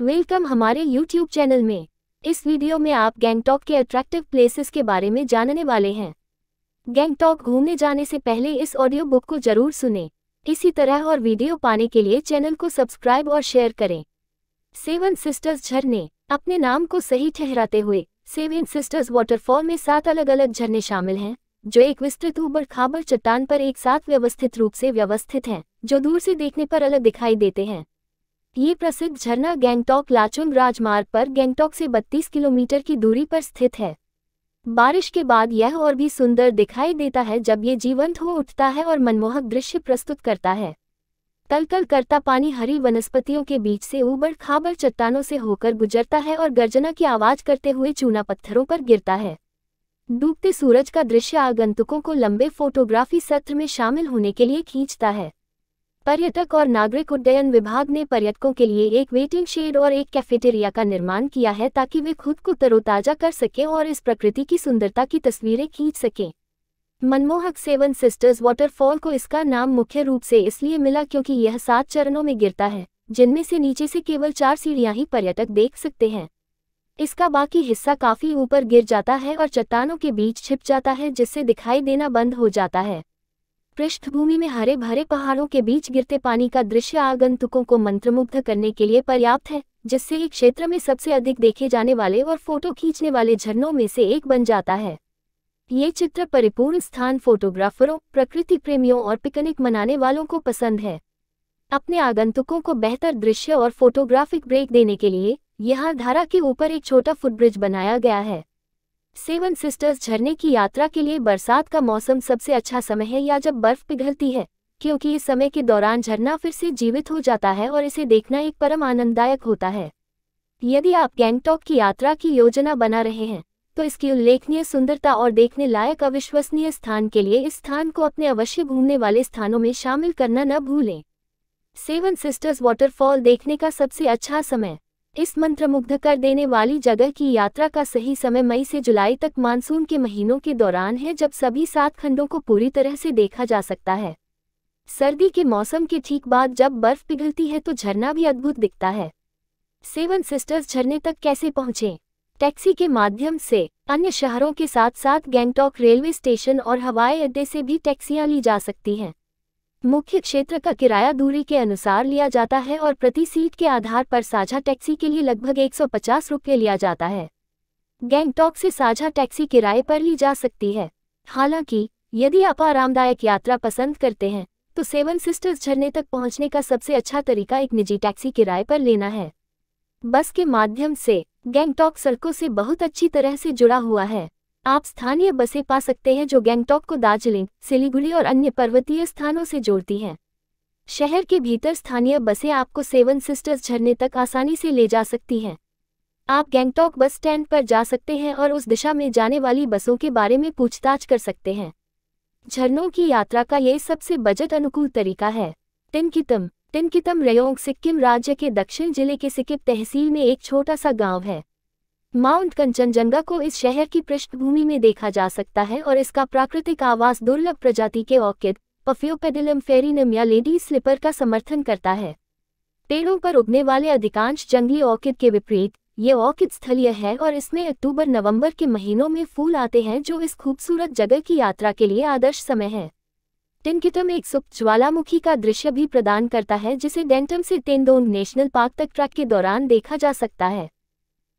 welcome हमारे YouTube channel में इस वीडियो में आप गैंगटॉक के अट्रैक्टिव प्लेसेस के बारे में जानने वाले हैं गैंगटॉक घूमने जाने से पहले इस ऑडियो बुक को जरूर सुने इसी तरह और वीडियो पाने के लिए चैनल को सब्सक्राइब और शेयर करें सेवन सिस्टर्स झरने अपने नाम को सही ठहराते हुए सेवन सिस्टर्स वाटरफॉल में सात अलग अलग झरने शामिल हैं जो एक विस्तृत ऊबर खाबर चट्टान पर एक साथ व्यवस्थित रूप से व्यवस्थित हैं जो दूर से देखने पर अलग दिखाई देते हैं ये प्रसिद्ध झरना गैंगटॉक लाचुंग राजमार्ग पर गैंगटॉक से 32 किलोमीटर की दूरी पर स्थित है बारिश के बाद यह और भी सुंदर दिखाई देता है जब ये जीवंत हो उठता है और मनमोहक दृश्य प्रस्तुत करता है कलकल करता पानी हरी वनस्पतियों के बीच से उबड़ खाबड़ चट्टानों से होकर गुजरता है और गर्जना की आवाज करते हुए चूना पत्थरों पर गिरता है डूबते सूरज का दृश्य आगंतुकों को लंबे फोटोग्राफी सत्र में शामिल होने के लिए खींचता है पर्यटक और नागरिक उड्डयन विभाग ने पर्यटकों के लिए एक वेटिंग शेड और एक कैफेटेरिया का निर्माण किया है ताकि वे खुद को तरोताजा कर सकें और इस प्रकृति की सुंदरता की तस्वीरें खींच सकें मनमोहक सेवन सिस्टर्स वाटरफॉल को इसका नाम मुख्य रूप से इसलिए मिला क्योंकि यह सात चरणों में गिरता है जिनमें से नीचे से केवल चार सीढ़ियां ही पर्यटक देख सकते हैं इसका बाकी हिस्सा काफी ऊपर गिर जाता है और चट्टानों के बीच छिप जाता है जिससे दिखाई देना बंद हो जाता है पृष्ठभूमि में हरे भरे पहाड़ों के बीच गिरते पानी का दृश्य आगंतुकों को मंत्रमुग्ध करने के लिए पर्याप्त है जिससे ये क्षेत्र में सबसे अधिक देखे जाने वाले और फोटो खींचने वाले झरनों में से एक बन जाता है ये चित्र परिपूर्ण स्थान फोटोग्राफरों प्रकृति प्रेमियों और पिकनिक मनाने वालों को पसंद है अपने आगंतुकों को बेहतर दृश्य और फोटोग्राफिक ब्रेक देने के लिए यहाँ धारा के ऊपर एक छोटा फुटब्रिज बनाया गया है सेवन सिस्टर्स झरने की यात्रा के लिए बरसात का मौसम सबसे अच्छा समय है या जब बर्फ पिघलती है क्योंकि इस समय के दौरान झरना फिर से जीवित हो जाता है और इसे देखना एक परम आनंददायक होता है यदि आप गैंगटॉक की यात्रा की योजना बना रहे हैं तो इसकी उल्लेखनीय सुंदरता और देखने लायक अविश्वसनीय स्थान के लिए इस स्थान को अपने अवश्य घूमने वाले स्थानों में शामिल करना न भूलें सेवन सिस्टर्स वाटरफॉल देखने का सबसे अच्छा समय इस मंत्र मुग्ध कर देने वाली जगह की यात्रा का सही समय मई से जुलाई तक मानसून के महीनों के दौरान है जब सभी सात खंडों को पूरी तरह से देखा जा सकता है सर्दी के मौसम के ठीक बाद जब बर्फ पिघलती है तो झरना भी अद्भुत दिखता है सेवन सिस्टर्स झरने तक कैसे पहुंचे टैक्सी के माध्यम से अन्य शहरों के साथ साथ गैंगटॉक रेलवे स्टेशन और हवाई अड्डे से भी टैक्सियां ली जा सकती हैं मुख्य क्षेत्र का किराया दूरी के अनुसार लिया जाता है और प्रति सीट के आधार पर साझा टैक्सी के लिए लगभग एक रुपये लिया जाता है गैंगटॉक से साझा टैक्सी किराए पर ली जा सकती है हालांकि यदि आप आरामदायक यात्रा पसंद करते हैं तो सेवन सिस्टर्स झरने तक पहुंचने का सबसे अच्छा तरीका एक निजी टैक्सी किराए पर लेना है बस के माध्यम से गैंगटॉक सड़कों से बहुत अच्छी तरह से जुड़ा हुआ है आप स्थानीय बसें पा सकते हैं जो गैंगटॉक को दार्जिलिंग सिलीगुड़ी और अन्य पर्वतीय स्थानों से जोड़ती हैं शहर के भीतर स्थानीय बसें आपको सेवन सिस्टर्स झरने तक आसानी से ले जा सकती हैं आप गैंगटॉक बस स्टैंड पर जा सकते हैं और उस दिशा में जाने वाली बसों के बारे में पूछताछ कर सकते हैं झरनों की यात्रा का यह सबसे बजट अनुकूल तरीका है टिनकितम टिनकितम रेयोंग सिक्किम राज्य के दक्षिण जिले के सिक्किम तहसील में एक छोटा सा गांव है माउंट कंचनजंगा को इस शहर की पृष्ठभूमि में देखा जा सकता है और इसका प्राकृतिक आवास दुर्लभ प्रजाति के ऑर्किड पफ्योपेडिलम फेरिनम या लेडी स्लिपर का समर्थन करता है पेड़ों पर उगने वाले अधिकांश जंगली ऑर्किड के विपरीत ये ऑर्किड स्थलीय है और इसमें अक्टूबर नवंबर के महीनों में फूल आते हैं जो इस खूबसूरत जगह की यात्रा के लिए आदर्श समय है टिनकिटम एक सुप्त ज्वालामुखी का दृश्य भी प्रदान करता है जिसे डेंटम से तेंदोंग नेशनल पार्क तक ट्रैक के दौरान देखा जा सकता है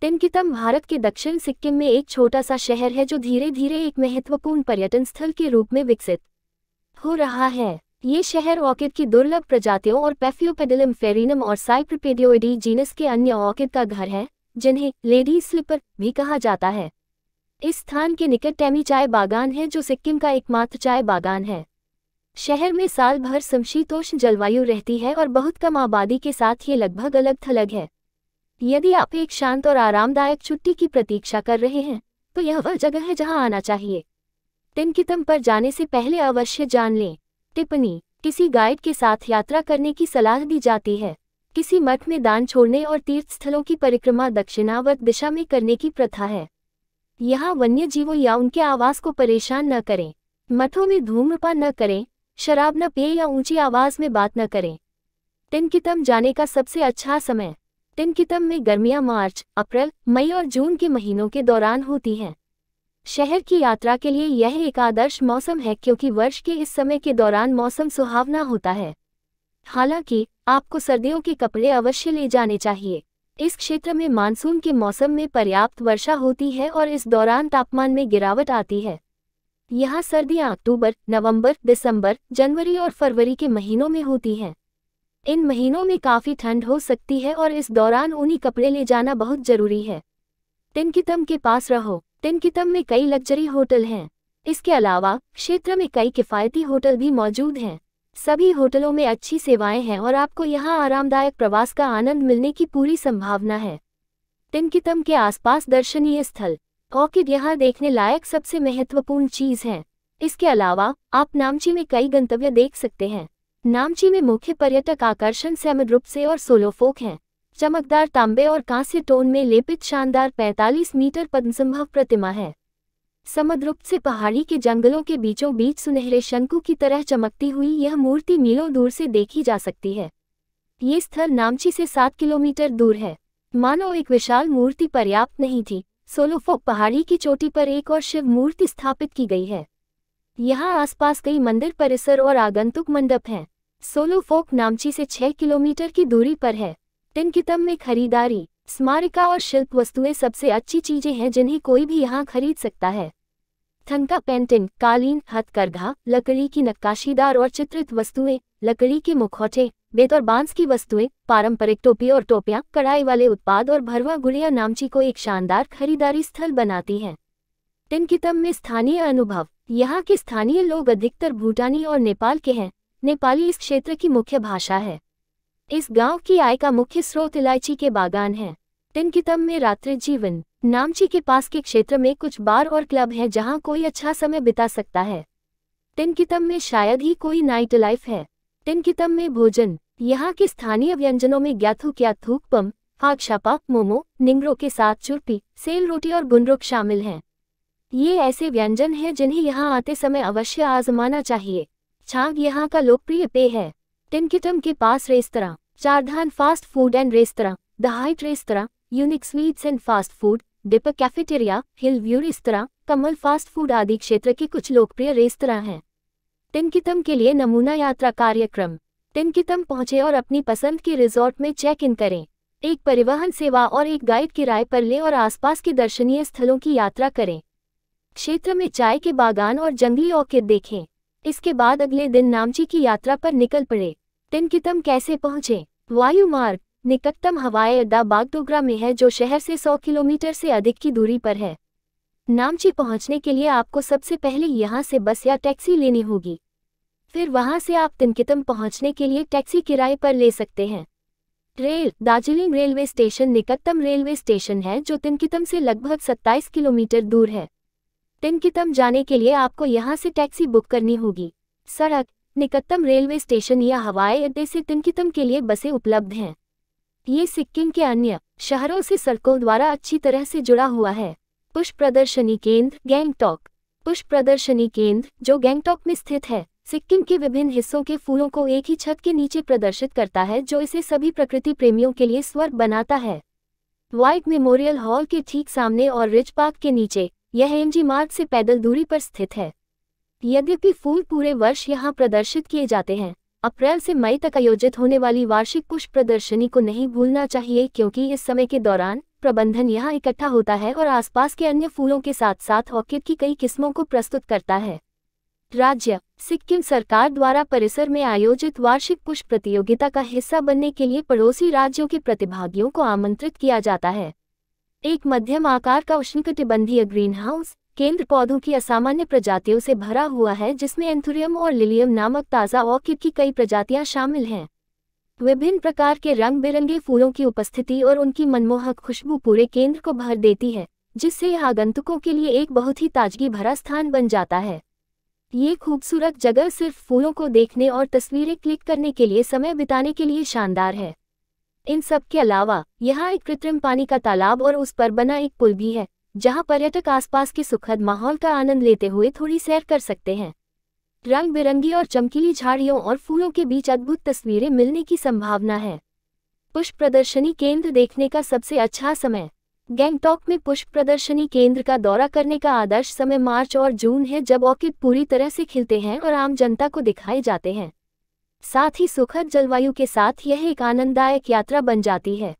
टेनकितम भारत के दक्षिण सिक्किम में एक छोटा सा शहर है जो धीरे धीरे एक महत्वपूर्ण पर्यटन स्थल के रूप में विकसित हो रहा है ये शहर ऑकिड की दुर्लभ प्रजातियों और पेफियोपेडिलम फेरिनम और साइप्रपेडियोडी जीनस के अन्य ऑकिड का घर है जिन्हें लेडी स्लिपर भी कहा जाता है इस स्थान के निकट टैमी चाय बागान है जो सिक्किम का एकमात्र चाय बागान है शहर में साल भर समशीतोष्ण जलवायु रहती है और बहुत कम आबादी के साथ ये लगभग अलग थलग है यदि आप एक शांत और आरामदायक छुट्टी की प्रतीक्षा कर रहे हैं तो यह वह जगह है जहां आना चाहिए टिनकितम पर जाने से पहले अवश्य जान लें टिप्पणी किसी गाइड के साथ यात्रा करने की सलाह दी जाती है किसी मठ में दान छोड़ने और तीर्थ स्थलों की परिक्रमा दक्षिणावर्त दिशा में करने की प्रथा है यहाँ वन्य जीवों या उनके आवास को परेशान न करें मठों में धूम्रपान न करें शराब न पिए या ऊंची आवाज में बात न करें टिनकितम जाने का सबसे अच्छा समय टिनकितम में गर्मियां मार्च अप्रैल मई और जून के महीनों के दौरान होती हैं शहर की यात्रा के लिए यह एक आदर्श मौसम है क्योंकि वर्ष के इस समय के दौरान मौसम सुहावना होता है हालांकि आपको सर्दियों के कपड़े अवश्य ले जाने चाहिए इस क्षेत्र में मानसून के मौसम में पर्याप्त वर्षा होती है और इस दौरान तापमान में गिरावट आती है यहाँ सर्दियाँ अक्टूबर नवंबर, दिसंबर, जनवरी और फरवरी के महीनों में होती हैं इन महीनों में काफ़ी ठंड हो सकती है और इस दौरान ऊनी कपड़े ले जाना बहुत जरूरी है तिनकितम के पास रहो तिनकितम में कई लग्जरी होटल हैं इसके अलावा क्षेत्र में कई किफ़ायती होटल भी मौजूद हैं सभी होटलों में अच्छी सेवाएं हैं और आपको यहाँ आरामदायक प्रवास का आनंद मिलने की पूरी संभावना है तिनकितम के आसपास दर्शनीय स्थल ऑर्किड यहाँ देखने लायक सबसे महत्वपूर्ण चीज़ है इसके अलावा आप नामची में कई गंतव्य देख सकते हैं नामची में मुख्य पर्यटक आकर्षण सैम्य रूप से और सोलोफोक हैं चमकदार तांबे और कांस्य टोन में लेपित शानदार 45 मीटर पद्मसंभव प्रतिमा है समद्रुप से पहाड़ी के जंगलों के बीचों बीच सुनहरे शंकु की तरह चमकती हुई यह मूर्ति मीलों दूर से देखी जा सकती है ये स्थल नामची से सात किलोमीटर दूर है मानो एक विशाल मूर्ति पर्याप्त नहीं थी सोलोफोक पहाड़ी की चोटी पर एक और शिव मूर्ति स्थापित की गई है यहाँ आसपास कई मंदिर परिसर और आगंतुक मंडप हैं सोलो फोक नामची से छह किलोमीटर की दूरी पर है टिनकितम में खरीदारी स्मारिका और शिल्प वस्तुएं सबसे अच्छी चीजें हैं जिन्हें कोई भी यहाँ खरीद सकता है थनका पेंटिंग कालीन हथकरघा लकड़ी की नक्काशीदार और चित्रित वस्तुएं लकड़ी के मुखौटे बेत और बांस की वस्तुएं पारंपरिक टोपी और टोपियां कढ़ाई वाले उत्पाद और भरवा गुड़िया नामची को एक शानदार खरीदारी स्थल बनाती हैं टिनकितम में स्थानीय अनुभव यहाँ के स्थानीय लोग अधिकतर भूटानी और नेपाल के हैं नेपाली इस क्षेत्र की मुख्य भाषा है इस गांव की आय का मुख्य स्रोत इलायची के बागान है टिनकितम में रात्रि जीवन नामची के पास के क्षेत्र में कुछ बार और क्लब हैं जहां कोई अच्छा समय बिता सकता है टिनकितम में शायद ही कोई नाइट लाइफ है टिनकितम में भोजन यहाँ के स्थानीय व्यंजनों में ग्याथू क्या थूकपम फागशापा मोमो निंगरो के साथ चुरपी सेल रोटी और गुनरुक शामिल हैं ये ऐसे व्यंजन हैं जिन्हें यहाँ आते समय अवश्य आजमाना चाहिए छाग यहाँ का लोकप्रिय पेय है टिनकिटम के पास restaurant Chardham fast food and restaurant the height restaurant unique sweets and fast food dipper cafeteria hill view restaurant Kamal fast food आदि क्षेत्र के कुछ लोकप्रिय रेस्तरा हैं टिनकितम के लिए नमूना यात्रा कार्यक्रम टिनकितम पहुंचे और अपनी पसंद के रिजॉर्ट में चेक इन करें एक परिवहन सेवा और एक गाइड किराए पर लें और आसपास के दर्शनीय स्थलों की यात्रा करें क्षेत्र में चाय के बागान और जंगली ऑर्किड देखें इसके बाद अगले दिन नामची की यात्रा पर निकल पड़े टिनकितम कैसे पहुंचे वायु मार्ग निकटतम हवाई अड्डा बागडोगरा में है जो शहर से 100 किलोमीटर से अधिक की दूरी पर है नामची पहुंचने के लिए आपको सबसे पहले यहाँ से बस या टैक्सी लेनी होगी फिर वहाँ से आप तिनकितम पहुँचने के लिए टैक्सी किराए पर ले सकते हैं रेल दार्जिलिंग रेलवे स्टेशन निकटतम रेलवे स्टेशन है जो तिनकितम से लगभग 27 किलोमीटर दूर है टिमकितम जाने के लिए आपको यहाँ से टैक्सी बुक करनी होगी सड़क निकटतम रेलवे स्टेशन या हवाई अड्डे से टिमकितम के लिए बसें उपलब्ध हैं ये सिक्किम के अन्य शहरों से सड़कों द्वारा अच्छी तरह से जुड़ा हुआ है पुष्प प्रदर्शनी केंद्र गैंगटॉक पुष्प प्रदर्शनी केंद्र जो गैंगटॉक में स्थित है सिक्किम के विभिन्न हिस्सों के फूलों को एक ही छत के नीचे प्रदर्शित करता है जो इसे सभी प्रकृति प्रेमियों के लिए स्वर्ग बनाता है व्हाइट मेमोरियल हॉल के ठीक सामने और रिज पार्क के नीचे यह एमजी मार्ग से पैदल दूरी पर स्थित है यद्यपि फूल पूरे वर्ष यहाँ प्रदर्शित किए जाते हैं अप्रैल से मई तक आयोजित होने वाली वार्षिक पुष्प प्रदर्शनी को नहीं भूलना चाहिए क्योंकि इस समय के दौरान प्रबंधन यहाँ इकट्ठा होता है और आसपास के अन्य फूलों के साथ साथ ऑर्किड की कई किस्मों को प्रस्तुत करता है राज्य सिक्किम सरकार द्वारा परिसर में आयोजित वार्षिक पुष्प प्रतियोगिता का हिस्सा बनने के लिए पड़ोसी राज्यों के प्रतिभागियों को आमंत्रित किया जाता है एक मध्यम आकार का उष्णकटिबंधीय ग्रीनहाउस केंद्र पौधों की असामान्य प्रजातियों से भरा हुआ है जिसमें एंथुरियम और लिलियम नामक ताज़ा ऑर्किड की कई प्रजातियां शामिल हैं विभिन्न प्रकार के रंग बिरंगे फूलों की उपस्थिति और उनकी मनमोहक खुशबू पूरे केंद्र को भर देती है जिससे यह आगंतुकों के लिए एक बहुत ही ताजगी भरा स्थान बन जाता है ये खूबसूरत जगह सिर्फ फूलों को देखने और तस्वीरें क्लिक करने के लिए समय बिताने के लिए शानदार है इन सब के अलावा यहाँ एक कृत्रिम पानी का तालाब और उस पर बना एक पुल भी है जहाँ पर्यटक आसपास के सुखद माहौल का आनंद लेते हुए थोड़ी सैर कर सकते हैं रंग बिरंगी और चमकीली झाड़ियों और फूलों के बीच अद्भुत तस्वीरें मिलने की संभावना है पुष्प प्रदर्शनी केंद्र देखने का सबसे अच्छा समय गैंगटॉक में पुष्प प्रदर्शनी केंद्र का दौरा करने का आदर्श समय मार्च और जून है जब ऑर्किड पूरी तरह से खिलते हैं और आम जनता को दिखाए जाते हैं साथ ही सुखद जलवायु के साथ यह एक आनंददायक यात्रा बन जाती है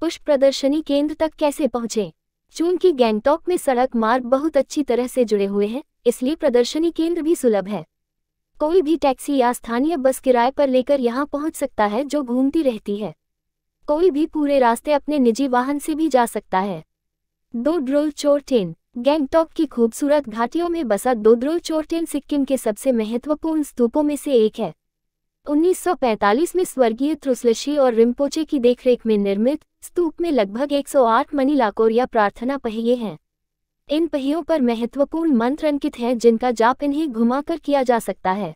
पुष्प प्रदर्शनी केंद्र तक कैसे पहुँचे चूंकि गैंगटॉक में सड़क मार्ग बहुत अच्छी तरह से जुड़े हुए हैं इसलिए प्रदर्शनी केंद्र भी सुलभ है कोई भी टैक्सी या स्थानीय बस किराए पर लेकर यहाँ पहुँच सकता है जो घूमती रहती है कोई भी पूरे रास्ते अपने निजी वाहन से भी जा सकता है दोड्रोल चोरटेन गैंगटॉक की खूबसूरत घाटियों में बसा दोद्रोल चोरटेन सिक्किम के सबसे महत्वपूर्ण स्तूपों में से एक है 1945 में स्वर्गीय त्रुसलशी और रिम्पोचे की देखरेख में निर्मित स्तूप में लगभग 108 मनी लाकोरिया प्रार्थना पहिए हैं इन पहियों पर महत्वपूर्ण मंत्र अंकित हैं जिनका जाप इन्हें घुमाकर किया जा सकता है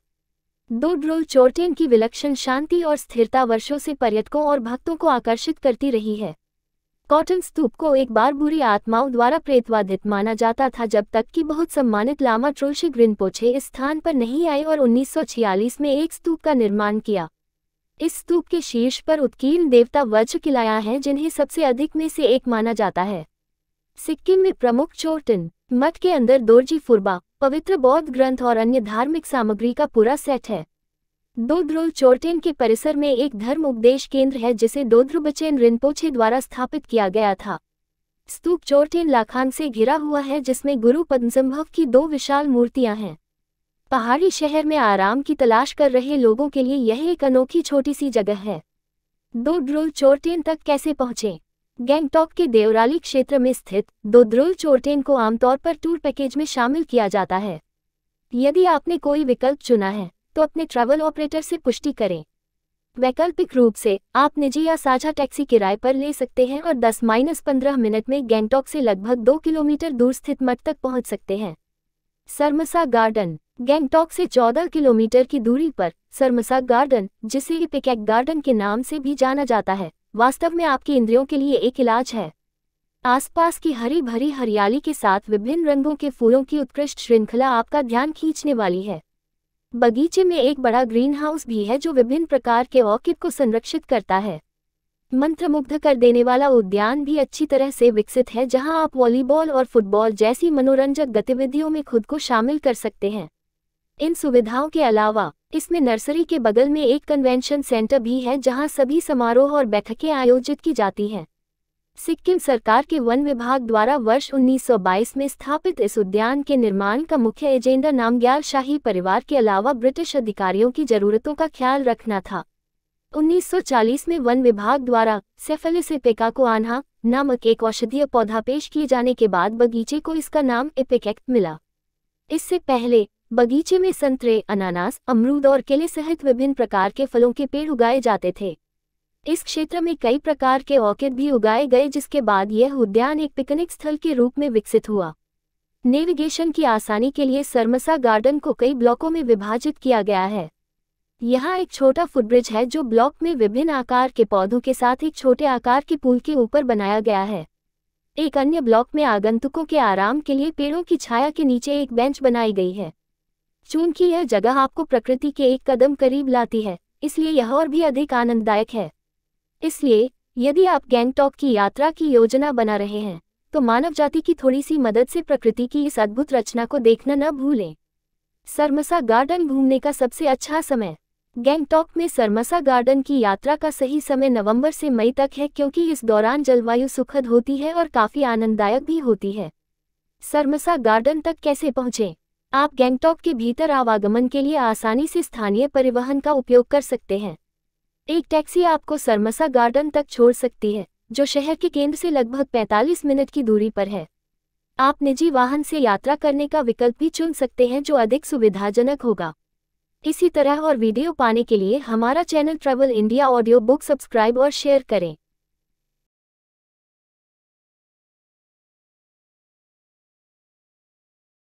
दो ड्रोल चोरटेन की विलक्षण शांति और स्थिरता वर्षों से पर्यटकों और भक्तों को आकर्षित करती रही है कॉटन स्तूप को एक बार बुरी आत्माओं द्वारा प्रेतवादित माना जाता था जब तक कि बहुत सम्मानित लामा ट्रोशी ग्रिन पोछे इस स्थान पर नहीं आए और 1946 में एक स्तूप का निर्माण किया इस स्तूप के शीर्ष पर उत्कीर्ण देवता वज्र किलाया हैं जिन्हें सबसे अधिक में से एक माना जाता है सिक्किम में प्रमुख चोटिन मठ के अंदर दोरजी फुरबा पवित्र बौद्ध ग्रंथ और अन्य धार्मिक सामग्री का पूरा सेट है दोद्रुल चोरटेन के परिसर में एक धर्म उपदेश केंद्र है जिसे दोद्रुबचेन रिनपोछे द्वारा स्थापित किया गया था स्तूप चोरटेन लाखान से घिरा हुआ है जिसमें गुरु पद्मसंभव की दो विशाल मूर्तियां हैं पहाड़ी शहर में आराम की तलाश कर रहे लोगों के लिए यह एक अनोखी छोटी सी जगह है दोद्रुल चोरटेन तक कैसे पहुंचे गैंगटॉक के देवराली क्षेत्र में स्थित दोद्रुल चोरटेन को आमतौर पर टूर पैकेज में शामिल किया जाता है यदि आपने कोई विकल्प चुना है तो अपने ट्रैवल ऑपरेटर से पुष्टि करें वैकल्पिक रूप से आप निजी या साझा टैक्सी किराए पर ले सकते हैं और 10 माइनस पंद्रह मिनट में गैंगटॉक से लगभग दो किलोमीटर दूर स्थित मठ तक पहुंच सकते हैं सरमसा गार्डन गैंगटॉक से 14 किलोमीटर की दूरी पर सरमसा गार्डन जिसे पिकैक गार्डन के नाम से भी जाना जाता है वास्तव में आपके इंद्रियों के लिए एक इलाज है आसपास की हरी भरी हरियाली के साथ विभिन्न रंगों के फूलों की उत्कृष्ट श्रृंखला आपका ध्यान खींचने वाली है बगीचे में एक बड़ा ग्रीन हाउस भी है जो विभिन्न प्रकार के ऑर्किड को संरक्षित करता है मंत्रमुग्ध कर देने वाला उद्यान भी अच्छी तरह से विकसित है जहां आप वॉलीबॉल और फुटबॉल जैसी मनोरंजक गतिविधियों में खुद को शामिल कर सकते हैं इन सुविधाओं के अलावा इसमें नर्सरी के बगल में एक कन्वेंशन सेंटर भी है जहां सभी समारोह और बैठकें आयोजित की जाती हैं सिक्किम सरकार के वन विभाग द्वारा वर्ष 1922 में स्थापित इस उद्यान के निर्माण का मुख्य एजेंडा नामग्याल शाही परिवार के अलावा ब्रिटिश अधिकारियों की जरूरतों का ख्याल रखना था 1940 में वन विभाग द्वारा सेफेलिस इपिका को आन्हा नामक एक औषधीय पौधा पेश किए जाने के बाद बगीचे को इसका नाम इपेक मिला इससे पहले बगीचे में संतरे अनानास अमरूद और केले सहित विभिन्न प्रकार के फलों के पेड़ उगाए जाते थे इस क्षेत्र में कई प्रकार के ऑर्किड भी उगाए गए जिसके बाद यह उद्यान एक पिकनिक स्थल के रूप में विकसित हुआ नेविगेशन की आसानी के लिए सरमसा गार्डन को कई ब्लॉकों में विभाजित किया गया है यहाँ एक छोटा फुटब्रिज है जो ब्लॉक में विभिन्न आकार के पौधों के साथ एक छोटे आकार के पुल के ऊपर बनाया गया है एक अन्य ब्लॉक में आगंतुकों के आराम के लिए पेड़ों की छाया के नीचे एक बेंच बनाई गई है चूंकि यह जगह आपको प्रकृति के एक कदम करीब लाती है इसलिए यह और भी अधिक आनंददायक है इसलिए यदि आप गैंगटॉक की यात्रा की योजना बना रहे हैं तो मानव जाति की थोड़ी सी मदद से प्रकृति की इस अद्भुत रचना को देखना न भूलें सरमसा गार्डन घूमने का सबसे अच्छा समय गैंगटॉक में सरमसा गार्डन की यात्रा का सही समय नवंबर से मई तक है क्योंकि इस दौरान जलवायु सुखद होती है और काफ़ी आनंददायक भी होती है सरमसा गार्डन तक कैसे पहुँचें आप गैंगटॉक के भीतर आवागमन के लिए आसानी से स्थानीय परिवहन का उपयोग कर सकते हैं एक टैक्सी आपको सरमसा गार्डन तक छोड़ सकती है जो शहर के केंद्र से लगभग 45 मिनट की दूरी पर है आप निजी वाहन से यात्रा करने का विकल्प भी चुन सकते हैं जो अधिक सुविधाजनक होगा इसी तरह और वीडियो पाने के लिए हमारा channel travel India audio book subscribe और शेयर करें